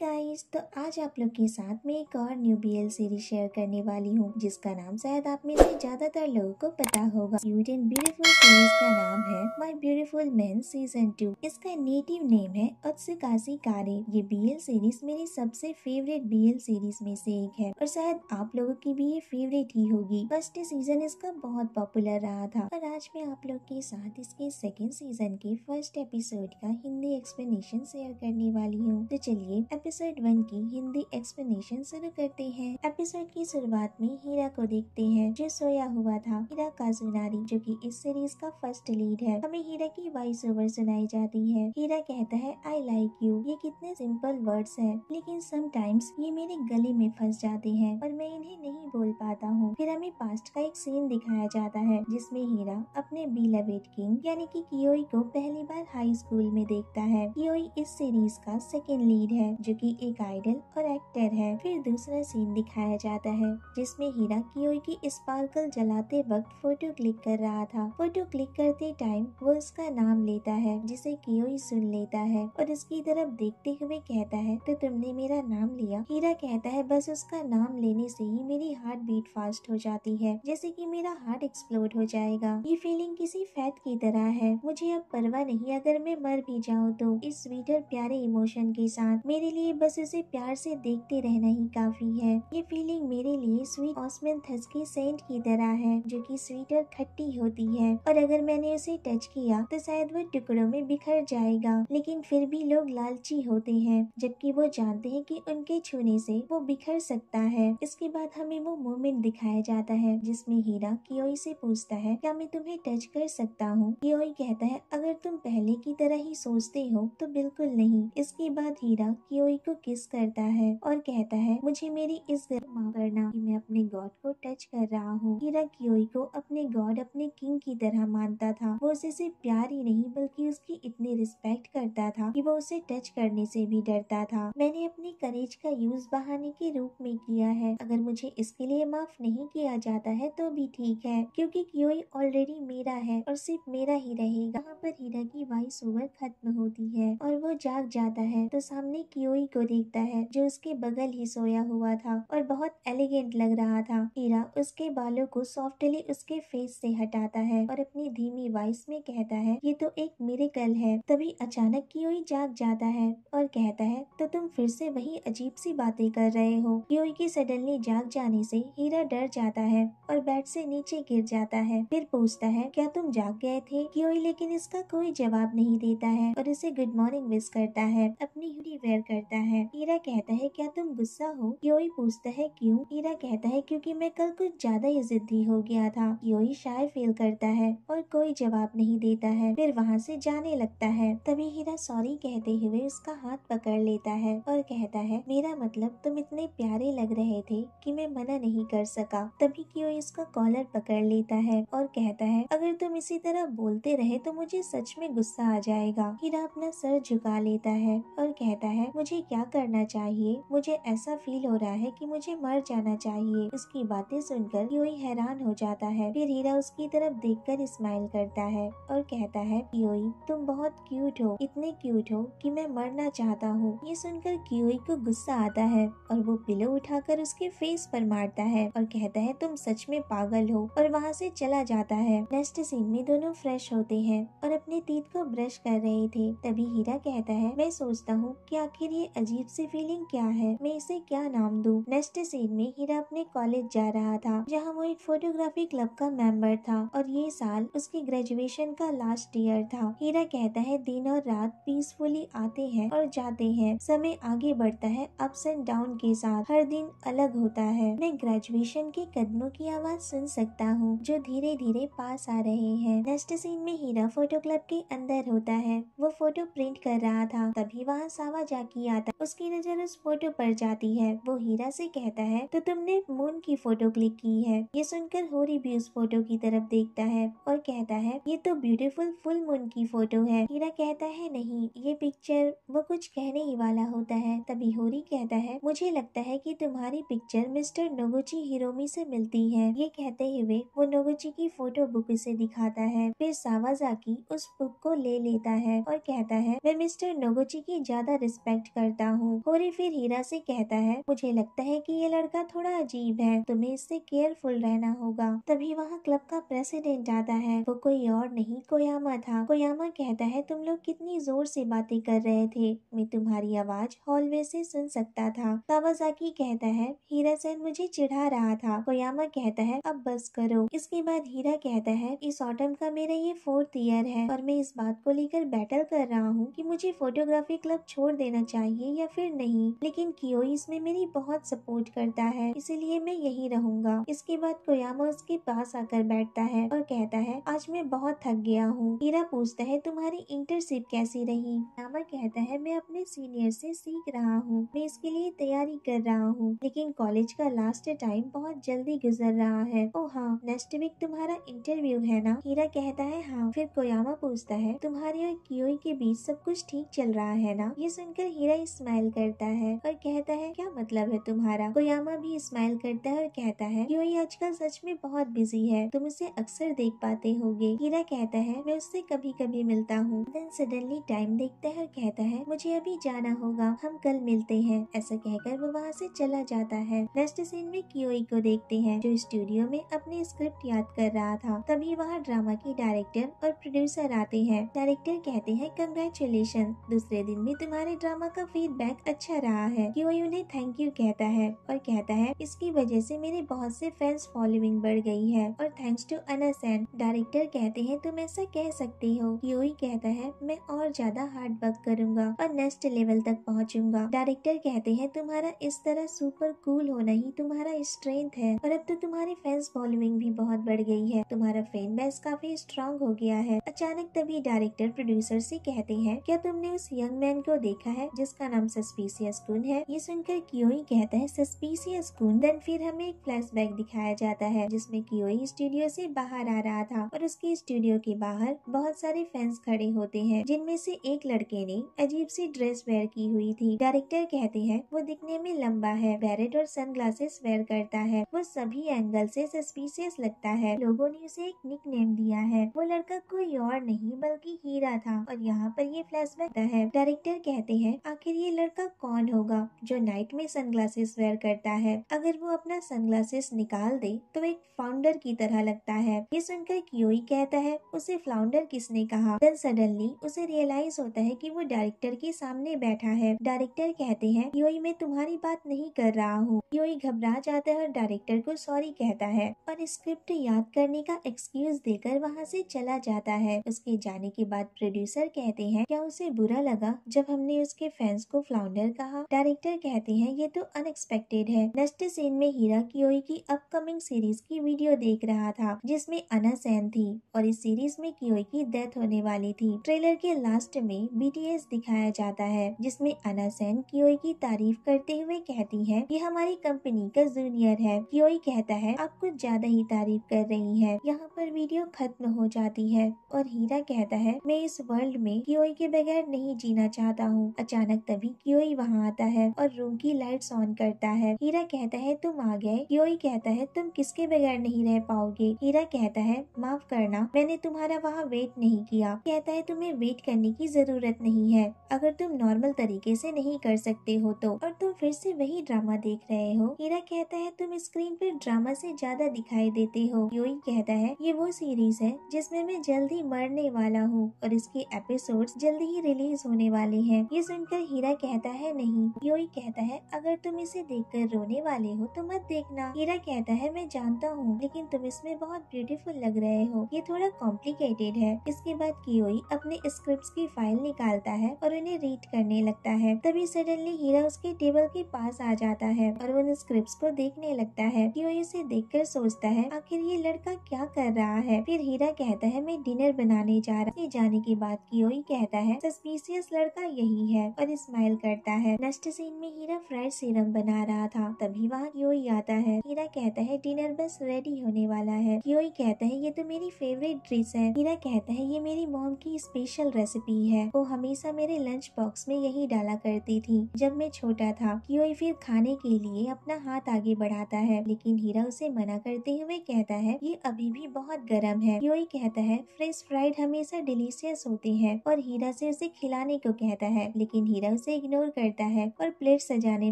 Guys तो आज आप लोग के साथ में एक और न्यू एल सीरीज शेयर करने वाली हूँ जिसका नाम शायद आप में से ज्यादातर लोगों को पता होगा क्यूट एंड ब्यूटीफुल सीरीज का नाम है my beautiful man season two इसका नेटिव नेम है अक्सुकाशी कारे ये बीएल सीरीज मेरी सबसे फेवरेट एल सीरीज में से एक है और शायद आप लोगों की भी ये फेवरेट ही होगी फर्स्ट सीजन इसका बहुत पॉपुलर रहा था और आज मैं आप लोग के साथ इसके सेकेंड सीजन के फर्स्ट एपिसोड का हिंदी एक्सप्लेनेशन शेयर करने वाली हूँ तो चलिए एपिसोड वन की हिंदी एक्सप्लेनेशन शुरू करते हैं एपिसोड की शुरुआत में हीरा को देखते हैं जो सोया हुआ था हीरा काजुनारी जो कि इस सीरीज का फर्स्ट लीड है हमें हीरा की वॉइस ओवर सुनाई जाती है हीरा कहता है आई लाइक यू ये कितने सिंपल वर्ड्स है लेकिन समटाइम्स ये मेरे गले में फंस जाते हैं और मैं इन्हें नहीं बोल पाता हूँ फिर हमें पास्ट का एक सीन दिखाया जाता है जिसमे हीरा अपने बीलावेट किंग यानी की कियोई को पहली बार हाई स्कूल में देखता है कियोई इस सीरीज का सेकेंड लीड है जो कि एक आइडल और एक्टर है फिर दूसरा सीन दिखाया जाता है जिसमें हीरा की स्पार्कल जलाते वक्त फोटो क्लिक कर रहा था फोटो क्लिक करते टाइम वो उसका नाम लेता है जिसे की सुन लेता है और उसकी तरफ देखते हुए कहता है तो तुमने मेरा नाम लिया हीरा कहता है बस उसका नाम लेने से ही मेरी हार्ट बीट फास्ट हो जाती है जैसे कि मेरा हार्ट एक्सप्लोड हो जाएगा ये फीलिंग किसी फैत की तरह है मुझे अब परवाह नहीं अगर मैं मर भी जाऊँ तो इस स्वीटर प्यारे इमोशन के साथ मेरे लिए लिए बस उसे प्यार से देखते रहना ही काफी है ये फीलिंग मेरे लिए स्वीट ऑसमन थस्की सेंट की तरह है जो कि स्वीट और खट्टी होती है और अगर मैंने उसे टच किया तो शायद वो टुकड़ों में बिखर जाएगा लेकिन फिर भी लोग लालची होते हैं जबकि वो जानते हैं कि उनके छूने से वो बिखर सकता है इसके बाद हमें वो मोमेंट दिखाया जाता है जिसमें हीरा कियोई से पूछता है क्या मैं तुम्हें टच कर सकता हूँ कियोई कहता है अगर तुम पहले की तरह ही सोचते हो तो बिल्कुल नहीं इसके बाद हीरा कियोई कोई को किस करता है और कहता है मुझे मेरी इस माफ करना कि मैं अपने गॉड को टच कर रहा हूँ हीरा कियोई को अपने गॉड अपने किंग की तरह मानता था वो उसे सिर्फ प्यार ही नहीं बल्कि उसकी इतनी रिस्पेक्ट करता था कि वो उसे टच करने से भी डरता था मैंने अपने करेज का यूज बहाने के रूप में किया है अगर मुझे इसके लिए माफ नहीं किया जाता है तो भी ठीक है क्योंकि क्योई ऑलरेडी मेरा है और सिर्फ मेरा ही रहेगा यहाँ पर हीरा की वॉइस ओवर खत्म होती है और वो जाग जाता है तो सामने की रसोई को देखता है जो उसके बगल ही सोया हुआ था और बहुत एलिगेंट लग रहा था हीरा उसके बालों को सॉफ्टली उसके फेस से हटाता है और अपनी धीमी वॉइस में कहता है ये तो एक मेरेकल है तभी अचानक कियोई जाग जाता है और कहता है तो तुम फिर से वही अजीब सी बातें कर रहे हो कियोई की सडनली जाग जाने से हीरा डर जाता है और बेड से नीचे गिर जाता है फिर पूछता है क्या तुम जाग गए थे कियोई लेकिन इसका कोई जवाब नहीं देता है और उसे गुड मॉर्निंग विश करता है अपनी वेयर कर करता है ईरा कहता है क्या तुम गुस्सा हो योई पूछता है क्यों ईरा कहता है क्योंकि मैं कल कुछ ज्यादा ही जिद्दी हो गया था योई शायद फील करता है और कोई जवाब नहीं देता है फिर वहाँ से जाने लगता है तभी हीरा सॉरी कहते हुए उसका हाथ पकड़ लेता है और कहता है मेरा मतलब तुम इतने प्यारे लग रहे थे कि मैं मना नहीं कर सका तभी क्यों इसका कॉलर पकड़ लेता है और कहता है अगर तुम इसी तरह बोलते रहे तो मुझे सच में गुस्सा आ जाएगा हीरा अपना सर झुका लेता है और कहता है मुझे मुझे क्या करना चाहिए मुझे ऐसा फील हो रहा है कि मुझे मर जाना चाहिए उसकी बातें सुनकर योई हैरान हो जाता है फिर हीरा उसकी तरफ देखकर स्माइल करता है और कहता है योई तुम बहुत क्यूट हो इतने क्यूट हो कि मैं मरना चाहता हूँ ये सुनकर क्यूई को गुस्सा आता है और वो पिलो उठाकर उसके फेस पर मारता है और कहता है तुम सच में पागल हो और वहाँ से चला जाता है नेक्स्ट सीन में दोनों फ्रेश होते हैं और अपने तीत को ब्रश कर रहे थे तभी हीरा कहता है मैं सोचता हूँ कि आखिर ये ये अजीब सी फीलिंग क्या है मैं इसे क्या नाम दूं? नेक्स्ट सीन में हीरा अपने कॉलेज जा रहा था जहाँ वो एक फोटोग्राफी क्लब का मेंबर था और ये साल उसकी ग्रेजुएशन का लास्ट ईयर था हीरा कहता है दिन और रात पीसफुली आते हैं और जाते हैं समय आगे बढ़ता है अप्स एंड डाउन के साथ हर दिन अलग होता है मैं ग्रेजुएशन के कदमों की आवाज सुन सकता हूँ जो धीरे धीरे पास आ रहे हैं नेक्स्ट सीन में हीरा फोटो क्लब के अंदर होता है वो फोटो प्रिंट कर रहा था तभी वहाँ सावा जाकिया है उसकी नज़र उस फोटो पर जाती है वो हीरा से कहता है तो तुमने मून की फोटो क्लिक की है ये सुनकर होरी भी उस फोटो की तरफ देखता है और कहता है ये तो ब्यूटीफुल फुल मून की फोटो है हीरा कहता है नहीं ये पिक्चर वो कुछ कहने ही वाला होता है तभी होरी कहता है मुझे लगता है की तुम्हारी पिक्चर मिस्टर नोगोची हिरोमी से मिलती है ये कहते हुए वो नोगोची की फोटो बुक से दिखाता है फिर सावाजा की उस बुक को ले लेता है और कहता है मैं मिस्टर नोगोची की ज्यादा रिस्पेक्ट कर करता हूँ होरी फिर हीरा से कहता है मुझे लगता है कि ये लड़का थोड़ा अजीब है तुम्हें इससे केयरफुल रहना होगा तभी वहाँ क्लब का प्रेसिडेंट आता है वो कोई और नहीं कोयामा था कोयामा कहता है तुम लोग कितनी जोर से बातें कर रहे थे मैं तुम्हारी आवाज हॉलवे से सुन सकता था कावाजाकी कहता है हीरा सैन मुझे चिढ़ा रहा था कोयामा कहता है अब बस करो इसके बाद हीरा कहता है इस ऑटम का मेरा ये फोर्थ ईयर है और मैं इस बात को लेकर बैटल कर रहा हूँ की मुझे फोटोग्राफी क्लब छोड़ देना चाहिए चाहिए या फिर नहीं लेकिन कियो इसमें मेरी बहुत सपोर्ट करता है इसीलिए मैं यही रहूंगा इसके बाद कोयामा उसके पास आकर बैठता है और कहता है आज मैं बहुत थक गया हूँ हीरा पूछता है तुम्हारी इंटर्नशिप कैसी रही कोयामा कहता है मैं अपने सीनियर से सीख रहा हूँ मैं इसके लिए तैयारी कर रहा हूँ लेकिन कॉलेज का लास्ट टाइम बहुत जल्दी गुजर रहा है ओ हाँ नेक्स्ट वीक तुम्हारा इंटरव्यू है ना हीरा कहता है हाँ फिर कोयामा पूछता है तुम्हारे और कियो के बीच सब कुछ ठीक चल रहा है ना ये सुनकर हीरा स्माइल करता है और कहता है क्या मतलब है तुम्हारा कोयामा भी स्माइल करता है और कहता है कि वही आजकल सच में बहुत बिजी है तुम उसे अक्सर देख पाते होगे हीरा कहता है मैं उससे कभी कभी मिलता हूँ देन सडनली टाइम देखता है और कहता है मुझे अभी जाना होगा हम कल मिलते हैं ऐसा कहकर वो वहाँ से चला जाता है नेक्स्ट सीन में कियोई को देखते हैं जो स्टूडियो में अपने स्क्रिप्ट याद कर रहा था तभी वहाँ ड्रामा की डायरेक्टर और प्रोड्यूसर आते हैं डायरेक्टर कहते हैं कंग्रेचुलेशन दूसरे दिन भी तुम्हारे ड्रामा का फीडबैक अच्छा रहा है कि वही उन्हें थैंक यू कहता है और कहता है इसकी वजह से मेरे बहुत से फैंस फॉलोइंग बढ़ गई है और थैंक्स टू अनासैन डायरेक्टर कहते हैं तुम ऐसा कह सकती हो यूई कहता है मैं और ज्यादा हार्ड वर्क करूंगा और नेक्स्ट लेवल तक पहुंचूंगा डायरेक्टर कहते हैं तुम्हारा इस तरह सुपर कूल होना ही तुम्हारा स्ट्रेंथ है और अब तो तुम्हारी फैंस फॉलोइंग भी बहुत बढ़ गई है तुम्हारा फैन बेस काफी स्ट्रांग हो गया है अचानक तभी डायरेक्टर प्रोड्यूसर से कहते हैं क्या तुमने उस यंग मैन को देखा है जिस जिसका नाम सस्पीसियस गुन है ये सुनकर कियोई कहता है सस्पीसियस गुन देन फिर हमें एक फ्लैशबैक दिखाया जाता है जिसमे कियोई स्टूडियो से बाहर आ रहा था और उसके स्टूडियो के बाहर बहुत सारे फैंस खड़े होते हैं जिनमें से एक लड़के ने अजीब सी ड्रेस वेयर की हुई थी डायरेक्टर कहते हैं वो दिखने में लंबा है बैरेट और सन ग्लासेस वेयर करता है वो सभी एंगल से सस्पीशियस लगता है लोगों ने उसे एक निक नेम दिया है वो लड़का कोई और नहीं बल्कि हीरा था और यहाँ पर ये फ्लैश है डायरेक्टर कहते हैं आखिर आखिर ये लड़का कौन होगा जो नाइट में सनग्लासेस वेयर करता है अगर वो अपना सनग्लासेस निकाल दे तो एक फाउंडर की तरह लगता है ये सुनकर कियोई कहता है उसे फ्लाउंडर किसने कहा देन सडनली उसे रियलाइज होता है कि वो डायरेक्टर के सामने बैठा है डायरेक्टर कहते हैं योई मैं तुम्हारी बात नहीं कर रहा हूँ योई घबरा जाता है और डायरेक्टर को सॉरी कहता है और स्क्रिप्ट याद करने का एक्सक्यूज देकर वहाँ से चला जाता है उसके जाने के बाद प्रोड्यूसर कहते हैं क्या उसे बुरा लगा जब हमने उसके फैन रोमांस को फ्लाउंडर कहा डायरेक्टर कहते हैं ये तो अनएक्सपेक्टेड है नेक्स्ट सीन में हीरा कियोई की अपकमिंग सीरीज की वीडियो देख रहा था जिसमें अना सैन थी और इस सीरीज में कियोई की डेथ होने वाली थी ट्रेलर के लास्ट में बीटीएस दिखाया जाता है जिसमे अना सैन कियोई की तारीफ करते हुए कहती है ये हमारी कंपनी का जूनियर है कियोई कहता है आप कुछ ज्यादा ही तारीफ कर रही है यहाँ पर वीडियो खत्म हो जाती है और हीरा कहता है मैं इस वर्ल्ड में कियोई के बगैर नहीं जीना चाहता हूँ अचानक तभी क्योई वहाँ आता है और रूम की लाइट्स ऑन करता है हीरा कहता है तुम आ गए क्योई कहता है तुम किसके बगैर नहीं रह पाओगे हीरा कहता है माफ करना मैंने तुम्हारा वहाँ वेट नहीं किया कहता है तुम्हें वेट करने की जरूरत नहीं है अगर तुम नॉर्मल तरीके से नहीं कर सकते हो तो और तुम फिर से वही ड्रामा देख रहे हो हीरा कहता है तुम स्क्रीन पर ड्रामा से ज्यादा दिखाई देते हो योई कहता है ये वो सीरीज है जिसमें मैं जल्द ही मरने वाला हूँ और इसके एपिसोड जल्दी ही रिलीज होने वाले है ये सुनकर हीरा कहता है नहीं योई कहता है अगर तुम इसे देखकर रोने वाले हो तो मत देखना हीरा कहता है मैं जानता हूँ लेकिन तुम इसमें बहुत ब्यूटीफुल लग रहे हो ये थोड़ा कॉम्प्लिकेटेड है इसके बाद कियोई अपने स्क्रिप्ट की फाइल निकालता है और उन्हें रीड करने लगता है तभी सडनली हीरा उसके टेबल के पास आ जाता है और उन स्क्रिप्ट को देखने लगता है कियोई उसे देख सोचता है आखिर ये लड़का क्या कर रहा है फिर हीरा कहता है मैं डिनर बनाने जा रहा हूँ जाने के बाद कियोई कहता है सस्पीसियस लड़का यही है और इस स्माइल करता है नेक्स्ट सीन में हीरा फ्राइड सीरम बना रहा था तभी वहाँ क्योई आता है हीरा कहता है डिनर बस रेडी होने वाला है क्योई कहता है ये तो मेरी फेवरेट डिश है हीरा कहता है ये मेरी मॉम की स्पेशल रेसिपी है वो हमेशा मेरे लंच बॉक्स में यही डाला करती थी जब मैं छोटा था क्योई फिर खाने के लिए अपना हाथ आगे बढ़ाता है लेकिन हीरा उसे मना करते हुए कहता है ये अभी भी बहुत गर्म है क्योई कहता है फ्रेश फ्राइड हमेशा डिलीशियस होते हैं और हीरा से उसे खिलाने को कहता है लेकिन हीरा उसे इग्नोर करता है और प्लेट सजाने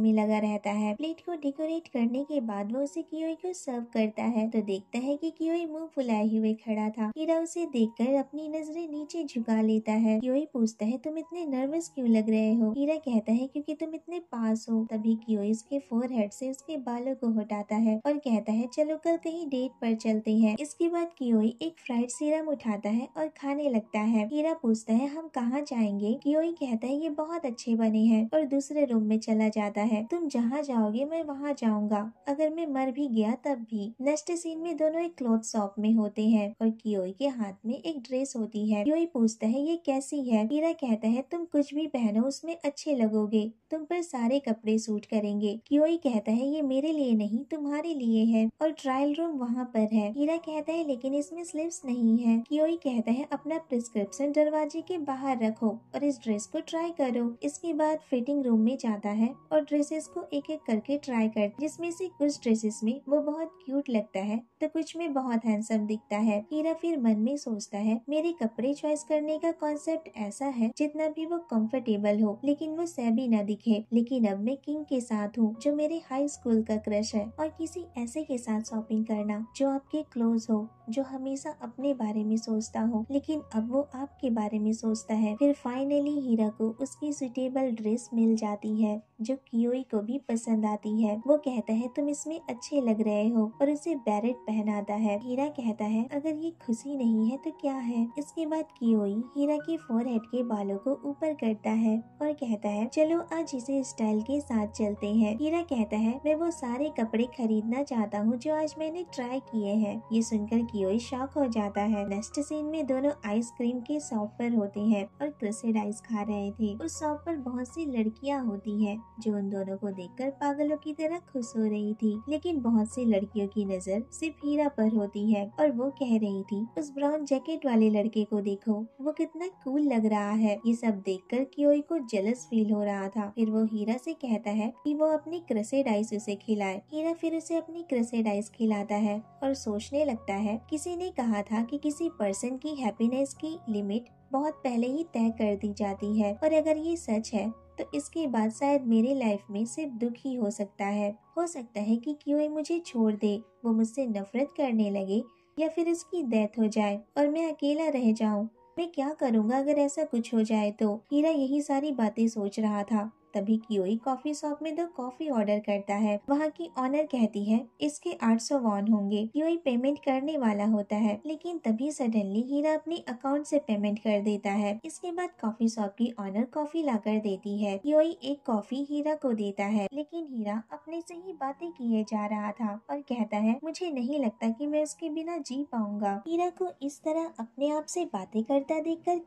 में लगा रहता है प्लेट को डेकोरेट करने के बाद वो उसे कियोई को सर्व करता है तो देखता है कि कियोई मुंह फुलाए हुए खड़ा था कीरा उसे देखकर अपनी नजरें नीचे झुका लेता है कियोई पूछता है तुम इतने नर्वस क्यों लग रहे हो कीरा कहता है क्योंकि तुम इतने पास हो तभी कियोई उसके फोर हेड से उसके बालों को हटाता है और कहता है चलो कल कहीं डेट पर चलते हैं इसके बाद कियोई एक फ्राइड सीरम उठाता है और खाने लगता है कीरा पूछता है हम कहाँ जाएंगे कियोई कहता है ये बहुत अच्छे अच्छी बनी है और दूसरे रूम में चला जाता है तुम जहाँ जाओगे मैं वहाँ जाऊँगा अगर मैं मर भी गया तब भी नेक्स्ट सीन में दोनों एक क्लोथ शॉप में होते हैं और कियोई के हाथ में एक ड्रेस होती है कियोई पूछता है ये कैसी है कीरा कहता है तुम कुछ भी पहनो उसमें अच्छे लगोगे तुम पर सारे कपड़े सूट करेंगे कियोई कहता है ये मेरे लिए नहीं तुम्हारे लिए है और ट्रायल रूम वहाँ पर है कीरा कहता है लेकिन इसमें स्लीव्स नहीं है कियोई कहता है अपना प्रिस्क्रिप्शन दरवाजे के बाहर रखो और इस ड्रेस को ट्राई करो इसके बाद फिटिंग रूम में जाता है और ड्रेसेस को एक एक करके ट्राई कर जिसमें से कुछ ड्रेसेस में वो बहुत क्यूट लगता है तो कुछ में बहुत हैंडसम दिखता है हीरा फिर मन में सोचता है मेरे कपड़े चॉइस करने का कॉन्सेप्ट ऐसा है जितना भी वो कंफर्टेबल हो लेकिन वो सैबी ना दिखे लेकिन अब मैं किंग के साथ हूँ जो मेरे हाई स्कूल का क्रश है और किसी ऐसे के साथ शॉपिंग करना जो आपके क्लोज हो जो हमेशा अपने बारे में सोचता हो लेकिन अब वो आपके बारे में सोचता है फिर फाइनली हीरा को उसकी सिटी कंफर्टेबल ड्रेस मिल जाती है जो कियोई को भी पसंद आती है वो कहता है तुम इसमें अच्छे लग रहे हो और उसे बैरेट पहनाता है हीरा कहता है अगर ये खुशी नहीं है तो क्या है इसके बाद कियोई हीरा के हेड के बालों को ऊपर करता है और कहता है चलो आज इसे स्टाइल के साथ चलते है हीरा कहता है मैं वो सारे कपड़े खरीदना चाहता हूँ जो आज मैंने ट्राई किए हैं ये सुनकर कियोई शॉक हो जाता है नेक्स्ट सीन में दोनों आइसक्रीम के शॉप पर होते हैं और क्रसेड आइस खा रहे थे उस शॉप पर बहुत सी लड़कियां होती हैं जो उन दोनों को देखकर पागलों की तरह खुश हो रही थी लेकिन बहुत सी लड़कियों की नजर सिर्फ हीरा पर होती है और वो कह रही थी उस ब्राउन जैकेट वाले लड़के को देखो वो कितना कूल लग रहा है ये सब देख कर कियोई को जलस फील हो रहा था फिर वो हीरा से कहता है कि वो अपनी क्रसेड आइस उसे खिलाए हीरा फिर उसे अपनी क्रसेड आइस खिलाता है और सोचने लगता है किसी ने कहा था कि किसी पर्सन की हैप्पीनेस की लिमिट बहुत पहले ही तय कर दी जाती है और अगर ये सच है तो इसके बाद शायद मेरे लाइफ में सिर्फ दुख ही हो सकता है हो सकता है कि क्यों मुझे छोड़ दे वो मुझसे नफरत करने लगे या फिर उसकी डेथ हो जाए और मैं अकेला रह जाऊं मैं क्या करूंगा अगर ऐसा कुछ हो जाए तो हीरा यही सारी बातें सोच रहा था तभी कियोई कॉफी शॉप में दो कॉफी ऑर्डर करता है वहाँ की ऑनर कहती है इसके 800 वॉन होंगे कियोई पेमेंट करने वाला होता है लेकिन तभी सडनली हीरा अपने अकाउंट से पेमेंट कर देता है इसके बाद कॉफी शॉप की ऑनर कॉफी ला कर देती है कियोई एक कॉफी हीरा को देता है लेकिन हीरा अपने से ही बातें किए जा रहा था और कहता है मुझे नहीं लगता की मैं उसके बिना जी पाऊंगा हीरा को इस तरह अपने आप से बातें करता देख कर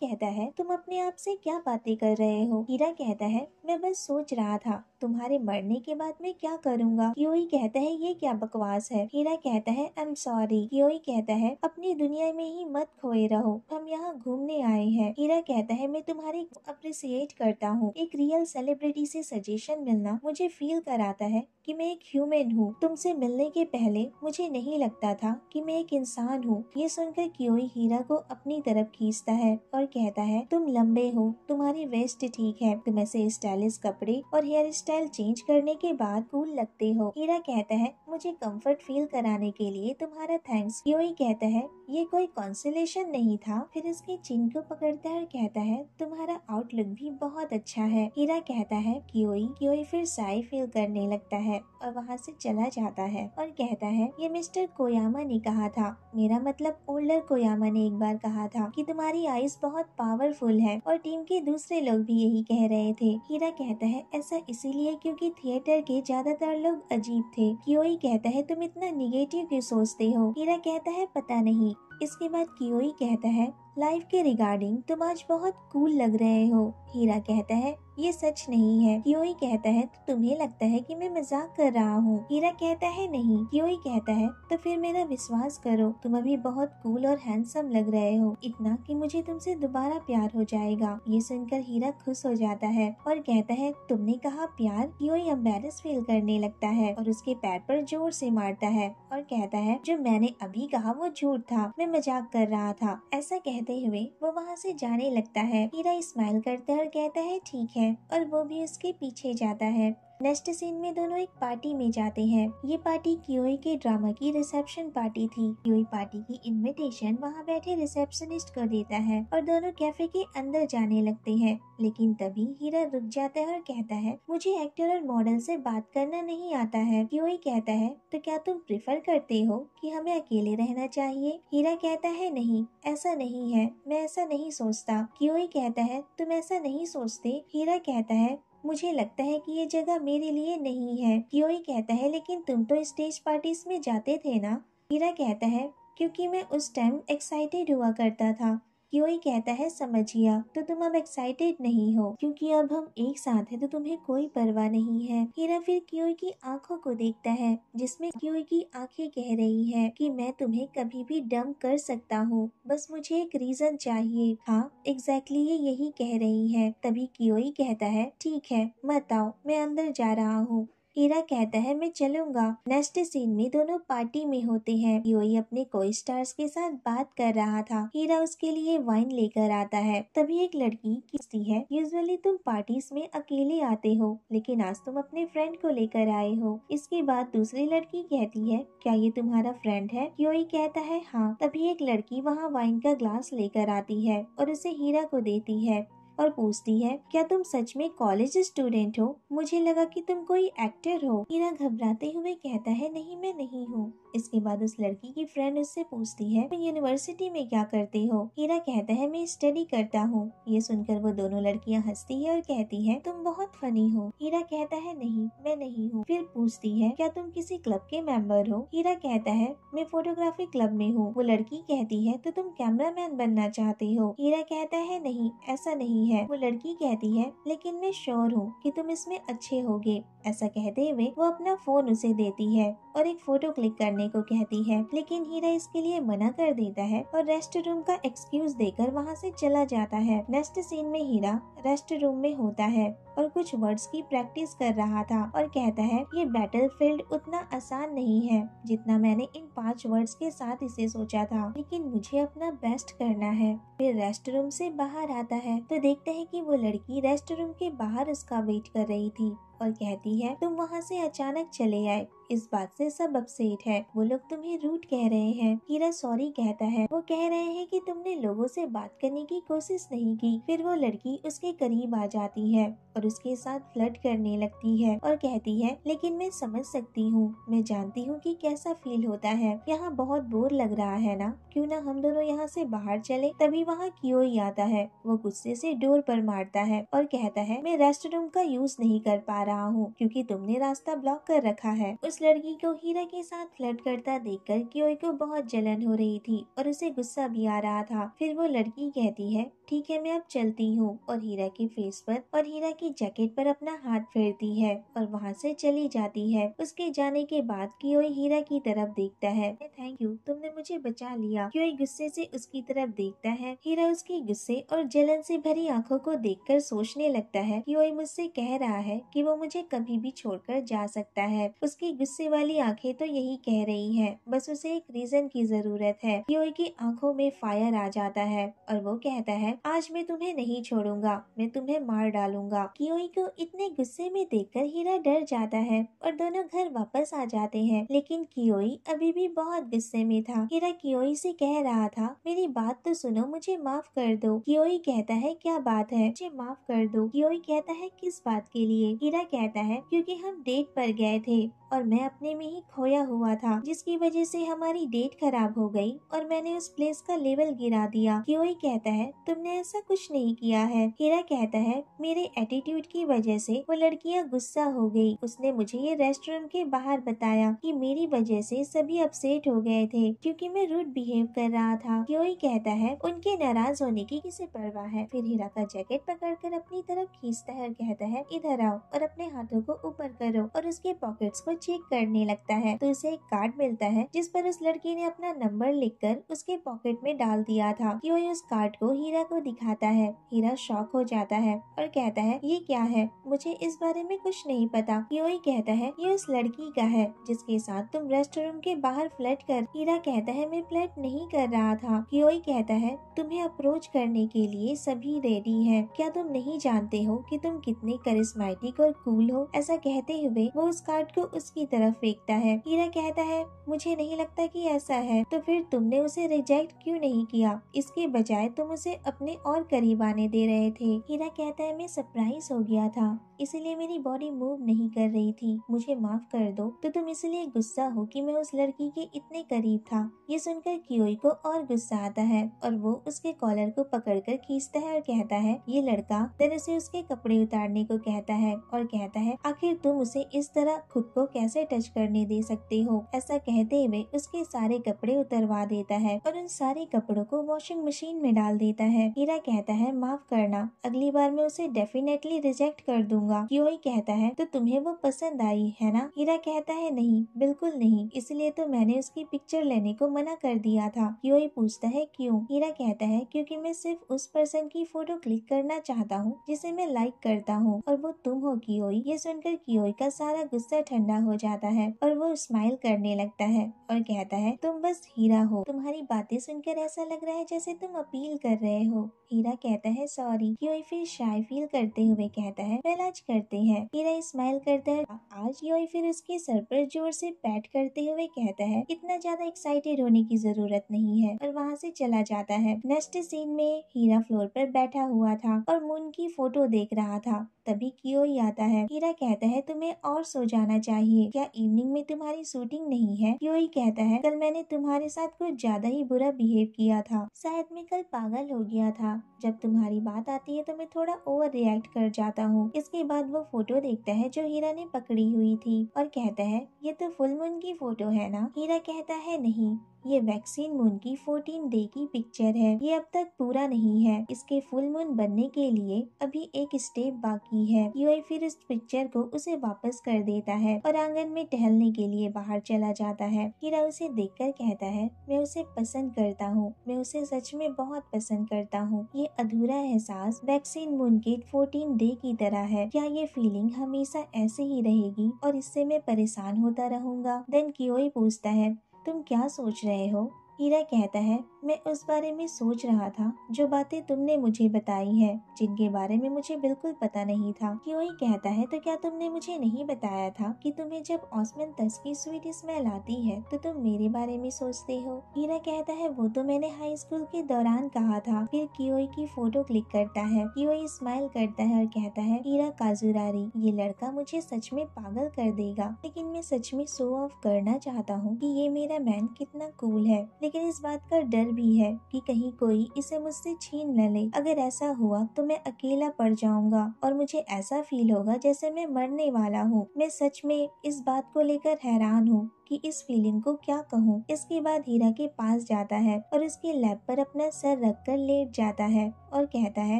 कहता है तुम अपने आप से क्या बातें कर रहे हो हीरा कहता है मैं बस सोच रहा था तुम्हारे मरने के बाद मैं क्या करूँगा योई कहता है ये क्या बकवास है हीरा कहता है आई एम सॉरी योई कहता है अपनी दुनिया में ही मत खोए रहो हम यहाँ घूमने आए हैं हीरा कहता है मैं तुम्हारी अप्रिसिएट करता हूँ एक रियल सेलिब्रिटी से सजेशन मिलना मुझे फील कराता है कि मैं एक ह्यूमन हूँ तुमसे मिलने के पहले मुझे नहीं लगता था कि मैं एक इंसान हूँ ये सुनकर क्योई हीरा को अपनी तरफ खींचता है और कहता है तुम लंबे हो तुम्हारी वेस्ट ठीक है तुम्हें इस स्टाइलिश कपड़े और हेयर स्टाइल चेंज करने के बाद कूल लगते हो हीरा कहता है मुझे कंफर्ट फील कराने के लिए तुम्हारा थैंक्स योई कहता है ये कोई कॉन्सुलेशन नहीं था फिर उसके चिन को पकड़ता है और कहता है तुम्हारा आउटलुक भी बहुत अच्छा है हीरा कहता है क्योई क्योई फिर साई फील करने लगता है और वहाँ से चला जाता है और कहता है ये मिस्टर कोयामा ने कहा था मेरा मतलब ओल्डर कोयामा ने एक बार कहा था कि तुम्हारी आईज बहुत पावरफुल है और टीम के दूसरे लोग भी यही कह रहे थे हीरा कहता है ऐसा इसीलिए क्योंकि थिएटर के ज्यादातर लोग अजीब थे क्यों कहता है तुम इतना निगेटिव क्यों सोचते हो हीरा कहता है पता नहीं इसके बाद कियोई कहता है लाइफ के रिगार्डिंग तुम आज बहुत कूल लग रहे हो हीरा कहता है ये सच नहीं है कियोई कहता है तो तुम्हें लगता है कि मैं मजाक कर रहा हूँ हीरा कहता है नहीं कियोई कहता है तो फिर मेरा विश्वास करो तुम अभी बहुत कूल और हैंडसम लग रहे हो इतना कि मुझे तुमसे दोबारा प्यार हो जाएगा ये सुनकर हीरा खुश हो जाता है और कहता है तुमने कहा प्यार कियोई एम्बेरस फील करने लगता है और उसके पैर पर जोर से मारता है और कहता है जो मैंने अभी कहा वो झूठ था मैं मजाक कर रहा था ऐसा कहते हुए वो वहाँ से जाने लगता है हीरा स्माइल करते और कहता है ठीक है और वो भी उसके पीछे जाता है नेक्स्ट सीन में दोनों एक पार्टी में जाते हैं ये पार्टी क्योई के ड्रामा की रिसेप्शन पार्टी थी क्योई पार्टी की इनविटेशन वहाँ बैठे रिसेप्शनिस्ट को देता है और दोनों कैफे के अंदर जाने लगते हैं लेकिन तभी हीरा रुक जाता है और कहता है मुझे एक्टर और मॉडल से बात करना नहीं आता है क्योई कहता है तो क्या तुम प्रिफर करते हो कि हमें अकेले रहना चाहिए हीरा कहता है नहीं ऐसा नहीं है मैं ऐसा नहीं सोचता क्योई कहता है तुम ऐसा नहीं सोचते हीरा कहता है मुझे लगता है कि ये जगह मेरे लिए नहीं है क्यों कहता है लेकिन तुम तो स्टेज पार्टीज में जाते थे ना हीरा कहता है क्योंकि मैं उस टाइम एक्साइटेड हुआ करता था क्यों कहता है समझिया तो तुम अब एक्साइटेड नहीं हो क्योंकि अब हम एक साथ हैं तो तुम्हें कोई परवाह नहीं है हीरा फिर क्यों की आंखों को देखता है जिसमें क्यों की आंखें कह रही है कि मैं तुम्हें कभी भी डम कर सकता हूँ बस मुझे एक रीजन चाहिए हाँ एग्जैक्टली ये यही कह रही है तभी क्यों कहता है ठीक है मत आओ मैं अंदर जा रहा हूँ हीरा कहता है मैं चलूंगा नेक्स्ट सीन में दोनों पार्टी में होते हैं योई अपने को स्टार्स के साथ बात कर रहा था हीरा उसके लिए वाइन लेकर आता है तभी एक लड़की किसी है यूजली तुम पार्टीज में अकेले आते हो लेकिन आज तुम अपने फ्रेंड को लेकर आए हो इसके बाद दूसरी लड़की कहती है क्या ये तुम्हारा फ्रेंड है योई कहता है हाँ तभी एक लड़की वहाँ वाइन का ग्लास लेकर आती है और उसे हीरा को देती है और पूछती है क्या तुम सच में कॉलेज स्टूडेंट हो मुझे लगा कि तुम कोई एक्टर हो हीरा घबराते हुए कहता है नहीं मैं नहीं हूँ इसके बाद उस लड़की की फ्रेंड उससे पूछती है तुम यूनिवर्सिटी में क्या करते हो हीरा कहता है मैं स्टडी करता हूँ ये सुनकर वो दोनों लड़कियाँ हंसती है और कहती है तुम बहुत फनी हो हीरा कहता है नहीं मैं नहीं हूँ फिर पूछती है क्या तुम किसी क्लब के मेंबर हो हीरा कहता है मैं फोटोग्राफी क्लब में हूँ वो लड़की कहती है तो तुम मैन बनना चाहते हो हीरा कहता है नहीं ऐसा नहीं है वो लड़की कहती है लेकिन मैं श्योर हूँ कि तुम इसमें अच्छे होगे ऐसा कहते हुए वो अपना फोन उसे देती है और एक फोटो क्लिक करने को कहती है लेकिन हीरा इसके लिए मना कर देता है और रेस्ट रूम का एक्सक्यूज देकर वहाँ से चला जाता है नेक्स्ट सीन में हीरा रेस्ट रूम में होता है और कुछ वर्ड्स की प्रैक्टिस कर रहा था और कहता है ये बैटल फील्ड उतना आसान नहीं है जितना मैंने इन पांच वर्ड्स के साथ इसे सोचा था लेकिन मुझे अपना बेस्ट करना है फिर रेस्ट रूम से बाहर आता है तो देख देखते हैं कि वो लड़की रेस्ट रूम के बाहर उसका वेट कर रही थी और कहती है तुम वहाँ से अचानक चले आए इस बात से सब अपसेट है वो लोग तुम्हें रूट कह रहे हैं हीरा सॉरी कहता है वो कह रहे हैं कि तुमने लोगों से बात करने की कोशिश नहीं की फिर वो लड़की उसके करीब आ जाती है और उसके साथ फ्लट करने लगती है और कहती है लेकिन मैं समझ सकती हूँ मैं जानती हूँ कि कैसा फील होता है यहाँ बहुत बोर लग रहा है ना क्यों ना हम दोनों यहाँ से बाहर चले तभी वहाँ क्यों आता है वो गुस्से से डोर पर मारता है और कहता है मैं रेस्ट रूम का यूज नहीं कर पा रहा हूँ क्योंकि तुमने रास्ता ब्लॉक कर रखा है उस उस लड़की को हीरा के साथ फ्लर्ट करता देखकर क्योई को बहुत जलन हो रही थी और उसे गुस्सा भी आ रहा था फिर वो लड़की कहती है ठीक है मैं अब चलती हूँ और हीरा के फेस पर और हीरा की जैकेट पर अपना हाथ फेरती है और वहाँ से चली जाती है उसके जाने के बाद क्योई हीरा की तरफ देखता है थैंक यू तुमने मुझे बचा लिया क्योई गुस्से से उसकी तरफ देखता है हीरा उसके गुस्से और जलन से भरी आंखों को देखकर सोचने लगता है क्योई मुझसे कह रहा है कि वो मुझे कभी भी छोड़कर जा सकता है उसकी गुस्से वाली आंखें तो यही कह रही है बस उसे एक रीजन की जरूरत है योई की आंखों में फायर आ जाता है और वो कहता है आज मैं तुम्हें नहीं छोड़ूंगा मैं तुम्हें मार डालूंगा कियोई को इतने गुस्से में देखकर हीरा डर जाता है और दोनों घर वापस आ जाते हैं लेकिन कियोई अभी भी बहुत गुस्से में था हीरा कियोई से कह रहा था मेरी बात तो सुनो मुझे माफ कर दो कियोई कहता है क्या बात है मुझे माफ कर दो कियोई कहता है किस बात के लिए हीरा कहता है क्योंकि हम डेट पर गए थे और मैं मैं अपने में ही खोया हुआ था जिसकी वजह से हमारी डेट खराब हो गई और मैंने उस प्लेस का लेवल गिरा दिया क्योई कहता है तुमने ऐसा कुछ नहीं किया है हीरा कहता है मेरे एटीट्यूड की वजह से वो लड़कियां गुस्सा हो गई उसने मुझे ये रेस्टोरेंट के बाहर बताया कि मेरी वजह से सभी अपसेट हो गए थे क्योंकि मैं रूड बिहेव कर रहा था क्यों कहता है उनके नाराज होने की किसे परवाह है फिर हीरा का जैकेट पकड़कर अपनी तरफ खींचता है और कहता है इधर आओ और अपने हाथों को ऊपर करो और उसके पॉकेट्स को चेक करने लगता है तो उसे एक कार्ड मिलता है जिस पर उस लड़की ने अपना नंबर लिखकर उसके पॉकेट में डाल दिया था कि वही उस कार्ड को हीरा को दिखाता है हीरा शौक हो जाता है और कहता है ये क्या है मुझे इस बारे में कुछ नहीं पता वही कहता है ये उस लड़की का है जिसके साथ तुम रेस्ट रूम के बाहर फ्लैट कर हीरा कहता है मैं फ्लैट नहीं कर रहा था योई कहता है तुम्हें अप्रोच करने के लिए सभी रेडी है क्या तुम नहीं जानते हो कि तुम कितने करिश्माइटिक और कूल हो ऐसा कहते हुए वो उस कार्ड को उसकी तरफ फेंकता है हीरा कहता है मुझे नहीं लगता कि ऐसा है तो फिर तुमने उसे रिजेक्ट क्यों नहीं किया इसके बजाय तुम उसे अपने और करीब आने दे रहे थे हीरा कहता है मैं सरप्राइज हो गया था इसलिए मेरी बॉडी मूव नहीं कर रही थी मुझे माफ कर दो तो तुम इसलिए गुस्सा हो कि मैं उस लड़की के इतने करीब था ये सुनकर कियोई को और गुस्सा आता है और वो उसके कॉलर को पकड़कर खींचता है और कहता है ये लड़का देन से उसके कपड़े उतारने को कहता है और कहता है आखिर तुम उसे इस तरह खुद को कैसे उसे टच करने दे सकते हो ऐसा कहते हुए उसके सारे कपड़े उतरवा देता है और उन सारे कपड़ों को वॉशिंग मशीन में डाल देता है हीरा कहता है माफ करना अगली बार मैं उसे डेफिनेटली रिजेक्ट कर दूंगा योई कहता है तो तुम्हें वो पसंद आई है ना हीरा कहता है नहीं बिल्कुल नहीं इसलिए तो मैंने उसकी पिक्चर लेने को मना कर दिया था योई पूछता है क्यों हीरा कहता है क्योंकि मैं सिर्फ उस पर्सन की फोटो क्लिक करना चाहता हूँ जिसे मैं लाइक करता हूँ और वो तुम हो की ये सुनकर की का सारा गुस्सा ठंडा हो जाता जाता है और वो स्माइल करने लगता है और कहता है तुम बस हीरा हो तुम्हारी बातें सुनकर ऐसा लग रहा है जैसे तुम अपील कर रहे हो हीरा कहता है सॉरी योई फिर शाय फील करते हुए कहता है वेल आज करते हैं हीरा स्माइल करता है आज योई फिर उसके सर पर जोर से पैट करते हुए कहता है इतना ज्यादा एक्साइटेड होने की जरूरत नहीं है और वहाँ से चला जाता है नेक्स्ट सीन में हीरा फ्लोर पर बैठा हुआ था और मून की फोटो देख रहा था तभी ही आता है हीरा कहता है तुम्हें और सो जाना चाहिए क्या इवनिंग में तुम्हारी शूटिंग नहीं है ही कहता है कल मैंने तुम्हारे साथ कुछ ज्यादा ही बुरा बिहेव किया था शायद मैं कल पागल हो गया था जब तुम्हारी बात आती है तो मैं थोड़ा ओवर रिएक्ट कर जाता हूँ इसके बाद वो फोटो देखता है जो हीरा ने पकड़ी हुई थी और कहता है ये तो फुल मून की फोटो है ना हीरा कहता है नहीं ये वैक्सीन मून की 14 डे की पिक्चर है ये अब तक पूरा नहीं है इसके फुल मून बनने के लिए अभी एक स्टेप बाकी है यूआई फिर इस पिक्चर को उसे वापस कर देता है और आंगन में टहलने के लिए बाहर चला जाता है हीरा उसे देख कर कहता है मैं उसे पसंद करता हूँ मैं उसे सच में बहुत पसंद करता हूँ ये अधूरा एहसास वैक्सीन मून के फोर्टीन डे की तरह है क्या ये फीलिंग हमेशा ऐसे ही रहेगी और इससे मैं परेशान होता रहूंगा देन की पूछता है तुम क्या सोच रहे हो हीरा कहता है मैं उस बारे में सोच रहा था जो बातें तुमने मुझे बताई है जिनके बारे में मुझे बिल्कुल पता नहीं था कि वही कहता है तो क्या तुमने मुझे नहीं बताया था कि तुम्हें जब ऑस्मन तस की स्वीट स्मेल आती है तो तुम मेरे बारे में सोचते हो हीरा कहता है वो तो मैंने हाई स्कूल के दौरान कहा था फिर कियोई की फोटो क्लिक करता है कियोई स्माइल करता है और कहता है हीरा काजुरारी ये लड़का मुझे सच में पागल कर देगा लेकिन मैं सच में शो ऑफ करना चाहता हूँ की ये मेरा मैन कितना कूल है लेकिन इस बात का डर डर भी है कि कहीं कोई इसे मुझसे छीन न ले अगर ऐसा हुआ तो मैं अकेला पड़ जाऊंगा और मुझे ऐसा फील होगा जैसे मैं मरने वाला हूँ मैं सच में इस बात को लेकर हैरान हूँ की इस फीलिंग को क्या कहूँ इसके बाद हीरा के पास जाता है और उसके लैब पर अपना सर रख कर लेट जाता है और कहता है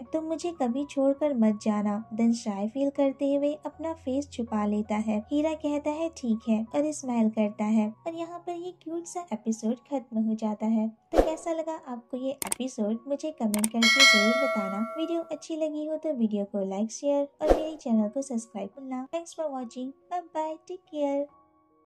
तुम तो मुझे कभी छोड़कर मत जाना दन शाय फील करते हुए अपना फेस छुपा लेता है हीरा कहता है ठीक है और स्माइल करता है और यहाँ पर ये क्यूट सा एपिसोड खत्म हो जाता है तो कैसा लगा आपको ये एपिसोड मुझे कमेंट करके जरूर बताना वीडियो अच्छी लगी हो तो वीडियो को लाइक शेयर और मेरे चैनल को सब्सक्राइब करना thanks for watching bye bye take care